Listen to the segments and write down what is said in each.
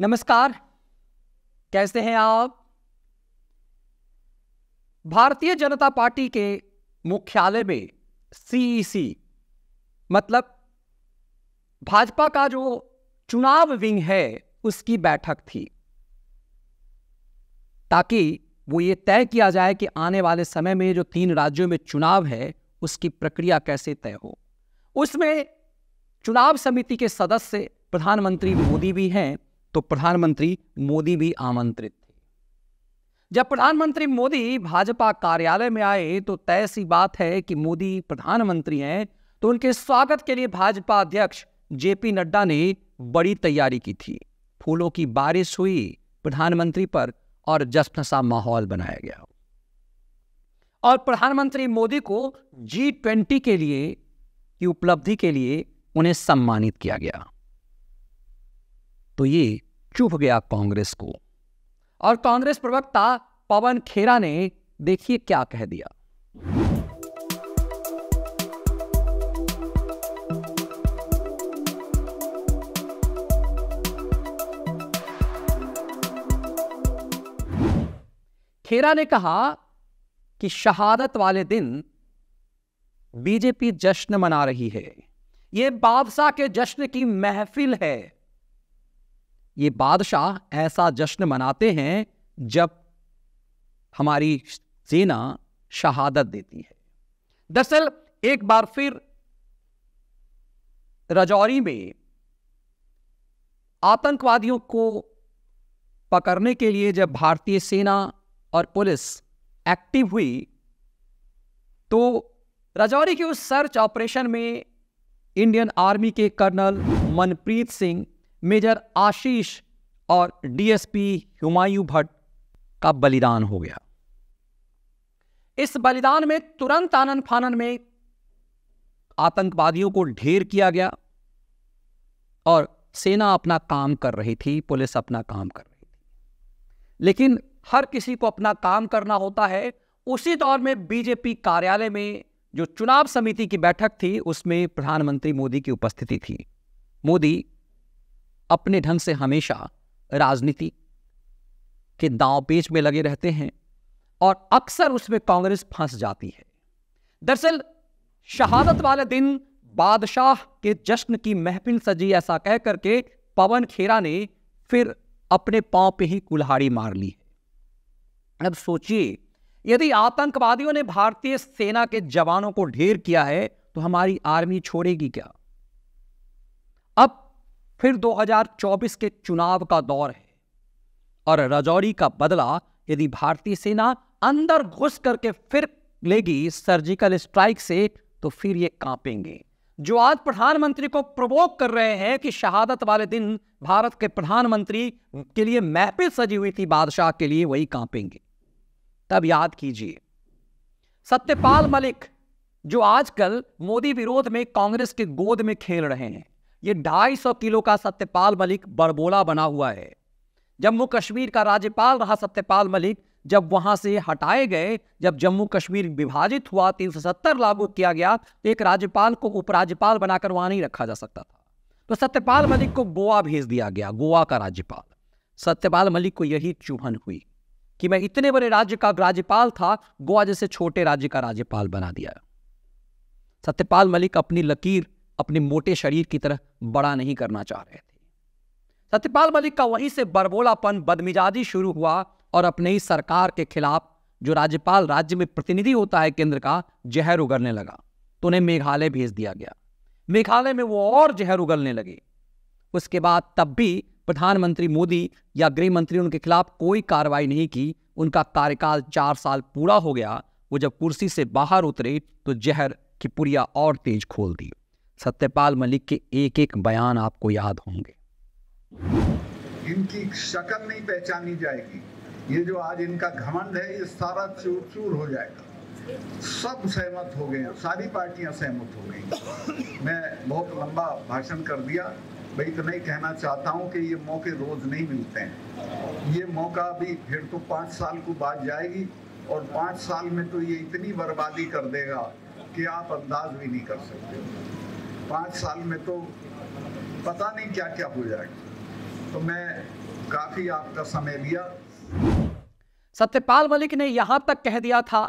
नमस्कार कैसे हैं आप भारतीय जनता पार्टी के मुख्यालय में सीईसी e मतलब भाजपा का जो चुनाव विंग है उसकी बैठक थी ताकि वो ये तय किया जाए कि आने वाले समय में जो तीन राज्यों में चुनाव है उसकी प्रक्रिया कैसे तय हो उसमें चुनाव समिति के सदस्य प्रधानमंत्री मोदी भी हैं तो प्रधानमंत्री मोदी भी आमंत्रित थे जब प्रधानमंत्री मोदी भाजपा कार्यालय में आए तो तय सी बात है कि मोदी प्रधानमंत्री हैं तो उनके स्वागत के लिए भाजपा अध्यक्ष जेपी नड्डा ने बड़ी तैयारी की थी फूलों की बारिश हुई प्रधानमंत्री पर और जश्न सा माहौल बनाया गया और प्रधानमंत्री मोदी को जी ट्वेंटी के लिए की उपलब्धि के लिए उन्हें सम्मानित किया गया तो ये चुभ गया कांग्रेस को और कांग्रेस प्रवक्ता पवन खेरा ने देखिए क्या कह दिया खेरा ने कहा कि शहादत वाले दिन बीजेपी जश्न मना रही है यह बादशाह के जश्न की महफिल है ये बादशाह ऐसा जश्न मनाते हैं जब हमारी सेना शहादत देती है दरअसल एक बार फिर रजौरी में आतंकवादियों को पकड़ने के लिए जब भारतीय सेना और पुलिस एक्टिव हुई तो रजौरी के उस सर्च ऑपरेशन में इंडियन आर्मी के कर्नल मनप्रीत सिंह मेजर आशीष और डीएसपी हुमायू भट्ट का बलिदान हो गया इस बलिदान में तुरंत आनंद फानन में आतंकवादियों को ढेर किया गया और सेना अपना काम कर रही थी पुलिस अपना काम कर रही थी लेकिन हर किसी को अपना काम करना होता है उसी दौर में बीजेपी कार्यालय में जो चुनाव समिति की बैठक थी उसमें प्रधानमंत्री मोदी की उपस्थिति थी मोदी अपने ढंग से हमेशा राजनीति के दांव पेच में लगे रहते हैं और अक्सर उसमें कांग्रेस फंस जाती है दरअसल शहादत वाले दिन बादशाह के जश्न की महफिल सजी ऐसा कह करके पवन खेरा ने फिर अपने पांव पे ही कुल्हाड़ी मार ली है अब सोचिए यदि आतंकवादियों ने भारतीय सेना के जवानों को ढेर किया है तो हमारी आर्मी छोड़ेगी क्या फिर 2024 के चुनाव का दौर है और राजौरी का बदला यदि भारतीय सेना अंदर घुस करके फिर लेगी सर्जिकल स्ट्राइक से तो फिर ये कांपेंगे जो आज प्रधानमंत्री को प्रवोक कर रहे हैं कि शहादत वाले दिन भारत के प्रधानमंत्री के लिए महफिल सजी हुई थी बादशाह के लिए वही कांपेंगे तब याद कीजिए सत्यपाल मलिक जो आजकल मोदी विरोध में कांग्रेस के गोद में खेल रहे हैं ये ढाई सौ किलो का सत्यपाल मलिक बरबोला बना हुआ है जम्मू कश्मीर का राज्यपाल रहा सत्यपाल मलिक जब वहां से हटाए गए जब जम्मू कश्मीर विभाजित हुआ 370 लागू किया गया तो एक राज्यपाल को उपराज्यपाल बनाकर वहां नहीं रखा जा सकता था तो सत्यपाल मलिक को गोवा भेज दिया गया गोवा का राज्यपाल सत्यपाल मलिक को यही चुभन हुई कि मैं इतने बड़े राज्य का राज्यपाल था गोवा जैसे छोटे राज्य का राज्यपाल बना दिया सत्यपाल मलिक अपनी लकीर अपने मोटे शरीर की तरह बड़ा नहीं करना चाह रहे थे सत्यपाल मलिक का वहीं से बरबोलापन बदमिजाजी शुरू हुआ और अपने ही सरकार के खिलाफ जो राज्यपाल राज्य में प्रतिनिधि होता है केंद्र का जहर उगलने लगा तो उन्हें मेघालय भेज दिया गया मेघालय में वो और जहर उगलने लगे उसके बाद तब भी प्रधानमंत्री मोदी या गृह मंत्री उनके खिलाफ कोई कार्रवाई नहीं की उनका कार्यकाल चार साल पूरा हो गया वो जब कुर्सी से बाहर उतरे तो जहर की पुरिया और तेज खोल दी सत्यपाल मलिक के एक एक बयान आपको याद होंगे इनकी शक्ल नहीं पहचानी जाएगी ये जो आज इनका घमंड है ये सारा चूर चूर हो जाएगा सब सहमत हो गए सारी पार्टियां सहमत हो गई मैं बहुत लंबा भाषण कर दिया मैं इतना ही कहना चाहता हूँ कि ये मौके रोज नहीं मिलते हैं ये मौका अभी फिर तो पाँच साल को बाद जाएगी और पाँच साल में तो ये इतनी बर्बादी कर देगा कि आप अंदाज भी नहीं कर सकते पाँच साल में तो पता नहीं क्या क्या हो जाएगा तो मैं काफ़ी आपका समय लिया सत्यपाल मलिक ने यहां तक कह दिया था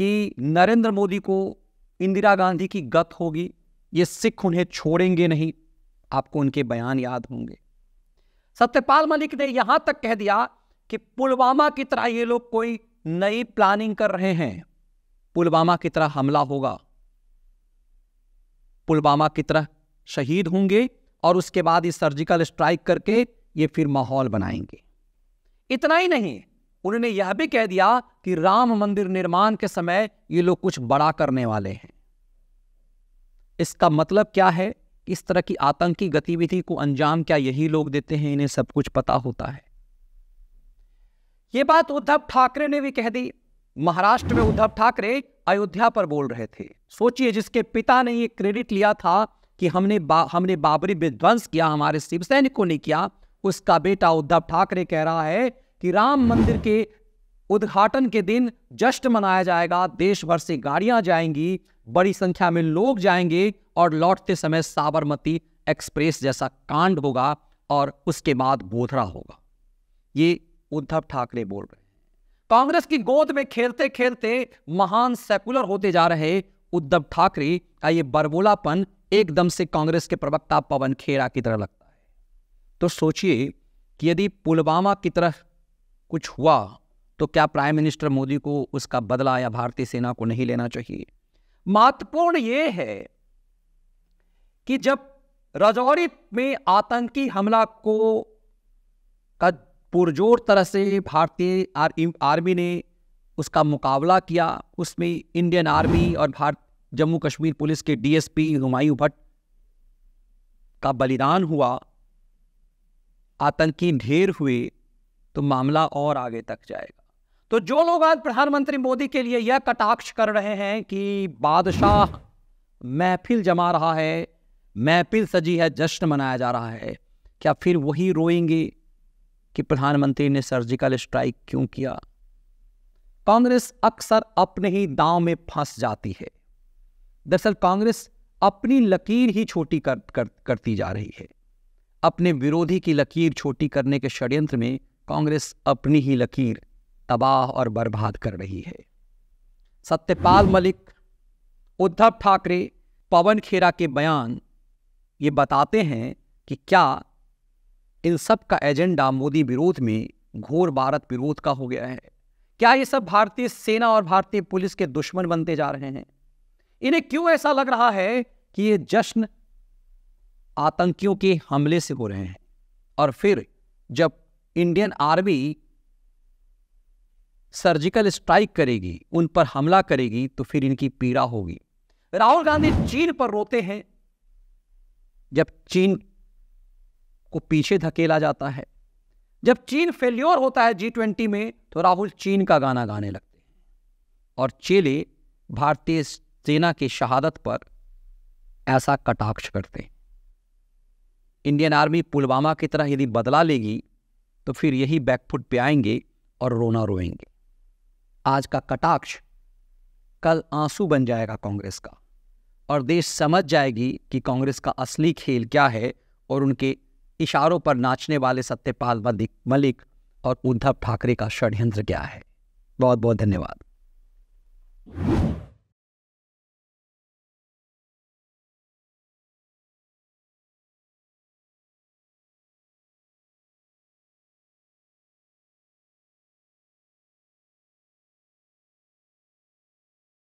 कि नरेंद्र मोदी को इंदिरा गांधी की गत होगी ये सिख उन्हें छोड़ेंगे नहीं आपको उनके बयान याद होंगे सत्यपाल मलिक ने यहां तक कह दिया कि पुलवामा की तरह ये लोग कोई नई प्लानिंग कर रहे हैं पुलवामा की तरह हमला होगा पुलवामा की तरह शहीद होंगे और उसके बाद ये सर्जिकल स्ट्राइक करके ये फिर माहौल बनाएंगे इतना ही नहीं उन्होंने यह भी कह दिया कि राम मंदिर निर्माण के समय ये लोग कुछ बड़ा करने वाले हैं इसका मतलब क्या है इस तरह की आतंकी गतिविधि को अंजाम क्या यही लोग देते हैं इन्हें सब कुछ पता होता है यह बात उद्धव ठाकरे ने भी कह दी महाराष्ट्र में उद्धव ठाकरे अयोध्या पर बोल रहे थे सोचिए जिसके पिता ने ये क्रेडिट लिया था कि हमने बा, हमने बाबरी विध्वंस किया हमारे शिव सैनिकों ने किया उसका बेटा उद्धव ठाकरे कह रहा है कि राम मंदिर के उद्घाटन के दिन जश्न मनाया जाएगा देश भर से गाड़ियां जाएंगी बड़ी संख्या में लोग जाएंगे और लौटते समय साबरमती एक्सप्रेस जैसा कांड होगा और उसके बाद बोधरा होगा ये उद्धव ठाकरे बोल रहे हैं कांग्रेस की गोद में खेलते खेलते महान सेकुलर होते जा रहे उद्धव ठाकरे का ये बरबोलापन एकदम से कांग्रेस के प्रवक्ता पवन खेरा की तरह लगता है तो सोचिए कि यदि पुलवामा की तरह कुछ हुआ तो क्या प्राइम मिनिस्टर मोदी को उसका बदला या भारतीय सेना को नहीं लेना चाहिए महत्वपूर्ण यह है कि जब रजौरी में आतंकी हमला को का पुरजोर तरह से भारतीय आर, आर्मी ने उसका मुकाबला किया उसमें इंडियन आर्मी और भारत जम्मू कश्मीर पुलिस के डीएसपी हुमायूं भट्ट का बलिदान हुआ आतंकी ढेर हुए तो मामला और आगे तक जाएगा तो जो लोग आज प्रधानमंत्री मोदी के लिए यह कटाक्ष कर रहे हैं कि बादशाह महफिल जमा रहा है महफिल सजी है जश्न मनाया जा रहा है क्या फिर वही रोएंगे कि प्रधानमंत्री ने सर्जिकल स्ट्राइक क्यों किया कांग्रेस अक्सर अपने ही दांव में फंस जाती है दरअसल कांग्रेस अपनी लकीर ही छोटी कर, कर, करती जा रही है अपने विरोधी की लकीर छोटी करने के षड्यंत्र में कांग्रेस अपनी ही लकीर तबाह और बर्बाद कर रही है सत्यपाल मलिक उद्धव ठाकरे पवन खेरा के बयान ये बताते हैं कि क्या इन सब का एजेंडा मोदी विरोध में घोर भारत विरोध का हो गया है क्या ये सब भारतीय सेना और भारतीय पुलिस के दुश्मन बनते जा रहे हैं इन्हें क्यों ऐसा लग रहा है कि ये जश्न आतंकियों के हमले से हो रहे हैं और फिर जब इंडियन आर्मी सर्जिकल स्ट्राइक करेगी उन पर हमला करेगी तो फिर इनकी पीड़ा होगी राहुल गांधी चीन पर रोते हैं जब चीन को पीछे धकेला जाता है जब चीन फेल्योर होता है जी ट्वेंटी में तो राहुल चीन का गाना गाने लगते हैं और चेले भारतीय सेना की शहादत पर ऐसा कटाक्ष करते हैं इंडियन आर्मी पुलवामा की तरह यदि बदला लेगी तो फिर यही बैकफुट पे आएंगे और रोना रोएंगे आज का कटाक्ष कल आंसू बन जाएगा कांग्रेस का और देश समझ जाएगी कि कांग्रेस का असली खेल क्या है और उनके इशारों पर नाचने वाले सत्यपाल मलिक और उद्धव ठाकरे का षड्यंत्र क्या है बहुत बहुत धन्यवाद